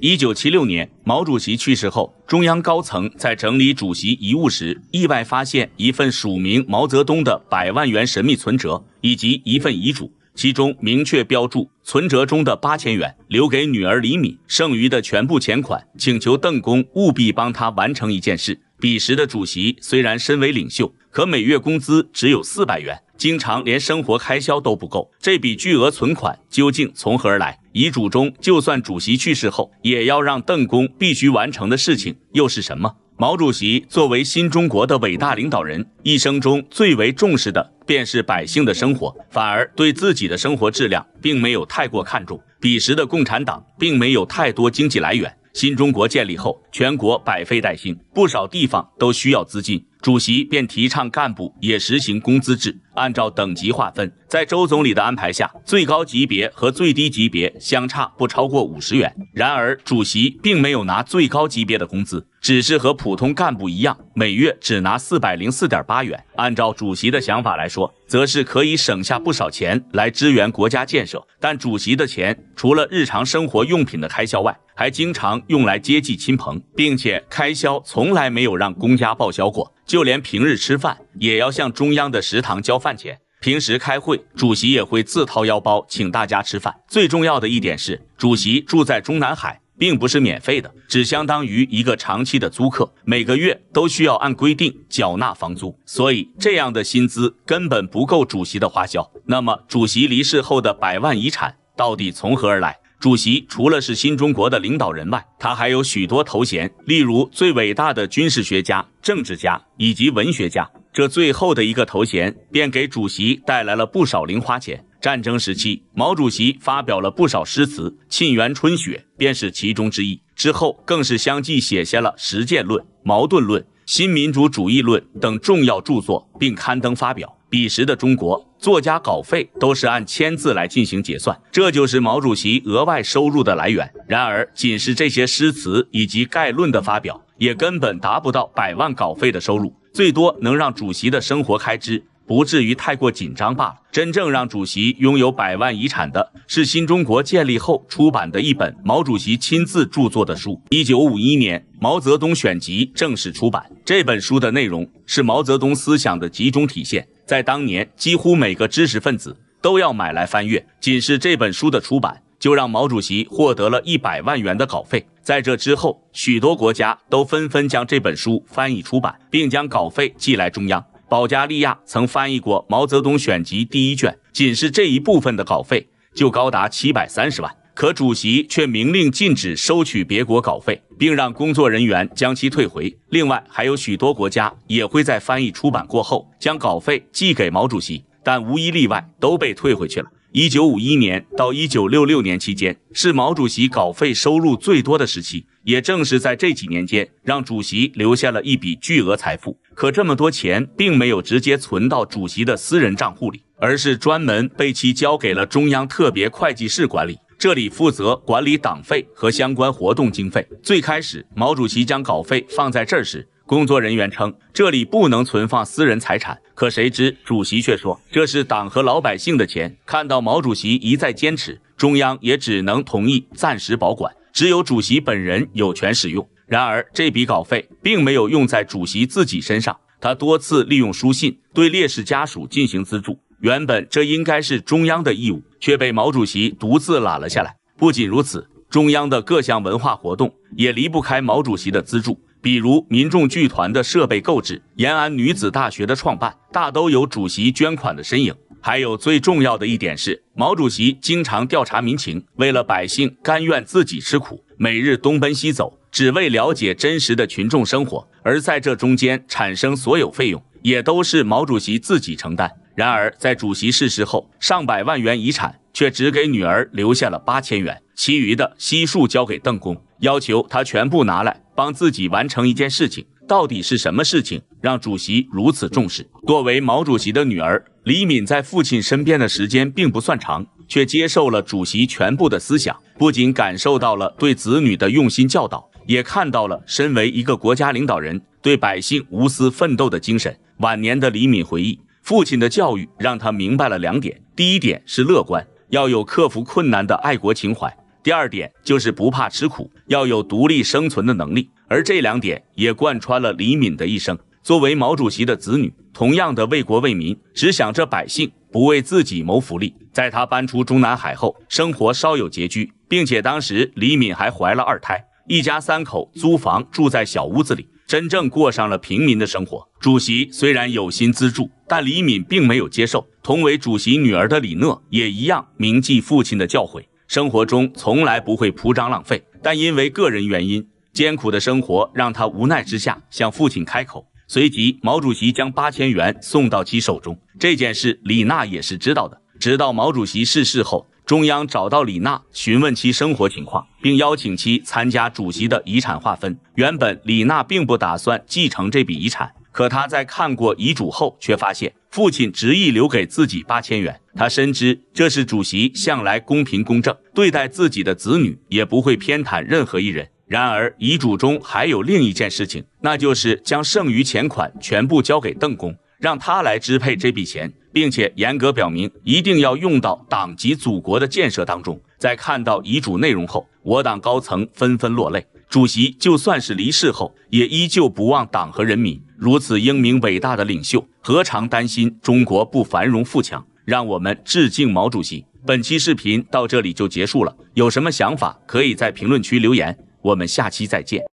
一九七六年，毛主席去世后，中央高层在整理主席遗物时，意外发现一份署名毛泽东的百万元神秘存折，以及一份遗嘱，其中明确标注存折中的八千元留给女儿李敏，剩余的全部钱款请求邓公务必帮他完成一件事。彼时的主席虽然身为领袖，可每月工资只有四百元。经常连生活开销都不够，这笔巨额存款究竟从何而来？遗嘱中，就算主席去世后，也要让邓公必须完成的事情又是什么？毛主席作为新中国的伟大领导人，一生中最为重视的便是百姓的生活，反而对自己的生活质量并没有太过看重。彼时的共产党并没有太多经济来源。新中国建立后，全国百废待兴，不少地方都需要资金。主席便提倡干部也实行工资制，按照等级划分。在周总理的安排下，最高级别和最低级别相差不超过五十元。然而，主席并没有拿最高级别的工资，只是和普通干部一样，每月只拿四百零四点八元。按照主席的想法来说，则是可以省下不少钱来支援国家建设。但主席的钱，除了日常生活用品的开销外，还经常用来接济亲朋，并且开销从来没有让公家报销过，就连平日吃饭也要向中央的食堂交饭钱。平时开会，主席也会自掏腰包请大家吃饭。最重要的一点是，主席住在中南海并不是免费的，只相当于一个长期的租客，每个月都需要按规定缴纳房租。所以这样的薪资根本不够主席的花销。那么，主席离世后的百万遗产到底从何而来？主席除了是新中国的领导人外，他还有许多头衔，例如最伟大的军事学家、政治家以及文学家。这最后的一个头衔便给主席带来了不少零花钱。战争时期，毛主席发表了不少诗词，《沁园春·雪》便是其中之一。之后，更是相继写下了《实践论》《矛盾论》《新民主主义论》等重要著作，并刊登发表。彼时的中国，作家稿费都是按签字来进行结算，这就是毛主席额外收入的来源。然而，仅是这些诗词以及概论的发表，也根本达不到百万稿费的收入，最多能让主席的生活开支。不至于太过紧张罢了。真正让主席拥有百万遗产的是新中国建立后出版的一本毛主席亲自著作的书。一九五一年，《毛泽东选集》正式出版。这本书的内容是毛泽东思想的集中体现，在当年几乎每个知识分子都要买来翻阅。仅是这本书的出版，就让毛主席获得了一百万元的稿费。在这之后，许多国家都纷纷将这本书翻译出版，并将稿费寄来中央。保加利亚曾翻译过《毛泽东选集》第一卷，仅是这一部分的稿费就高达七百三十万。可主席却明令禁止收取别国稿费，并让工作人员将其退回。另外，还有许多国家也会在翻译出版过后将稿费寄给毛主席，但无一例外都被退回去了。一九五一年到一九六六年期间，是毛主席稿费收入最多的时期。也正是在这几年间，让主席留下了一笔巨额财富。可这么多钱，并没有直接存到主席的私人账户里，而是专门被其交给了中央特别会计室管理。这里负责管理党费和相关活动经费。最开始，毛主席将稿费放在这时。工作人员称，这里不能存放私人财产。可谁知，主席却说：“这是党和老百姓的钱。”看到毛主席一再坚持，中央也只能同意暂时保管，只有主席本人有权使用。然而，这笔稿费并没有用在主席自己身上，他多次利用书信对烈士家属进行资助。原本这应该是中央的义务，却被毛主席独自揽了下来。不仅如此，中央的各项文化活动也离不开毛主席的资助。比如民众剧团的设备购置、延安女子大学的创办，大都有主席捐款的身影。还有最重要的一点是，毛主席经常调查民情，为了百姓甘愿自己吃苦，每日东奔西走，只为了解真实的群众生活。而在这中间产生所有费用，也都是毛主席自己承担。然而，在主席逝世后，上百万元遗产却只给女儿留下了八千元，其余的悉数交给邓公，要求他全部拿来。帮自己完成一件事情，到底是什么事情让主席如此重视？作为毛主席的女儿，李敏在父亲身边的时间并不算长，却接受了主席全部的思想，不仅感受到了对子女的用心教导，也看到了身为一个国家领导人对百姓无私奋斗的精神。晚年的李敏回忆，父亲的教育让他明白了两点：第一点是乐观，要有克服困难的爱国情怀。第二点就是不怕吃苦，要有独立生存的能力。而这两点也贯穿了李敏的一生。作为毛主席的子女，同样的为国为民，只想着百姓，不为自己谋福利。在他搬出中南海后，生活稍有拮据，并且当时李敏还怀了二胎，一家三口租房住在小屋子里，真正过上了平民的生活。主席虽然有心资助，但李敏并没有接受。同为主席女儿的李讷也一样，铭记父亲的教诲。生活中从来不会铺张浪费，但因为个人原因，艰苦的生活让他无奈之下向父亲开口。随即，毛主席将八千元送到其手中。这件事，李娜也是知道的。直到毛主席逝世后，中央找到李娜询问其生活情况，并邀请其参加主席的遗产划分。原本，李娜并不打算继承这笔遗产。可他在看过遗嘱后，却发现父亲执意留给自己八千元。他深知这是主席向来公平公正对待自己的子女，也不会偏袒任何一人。然而遗嘱中还有另一件事情，那就是将剩余钱款全部交给邓公，让他来支配这笔钱，并且严格表明一定要用到党及祖国的建设当中。在看到遗嘱内容后，我党高层纷纷落泪。主席就算是离世后，也依旧不忘党和人民。如此英明伟大的领袖，何尝担心中国不繁荣富强？让我们致敬毛主席！本期视频到这里就结束了，有什么想法可以在评论区留言，我们下期再见。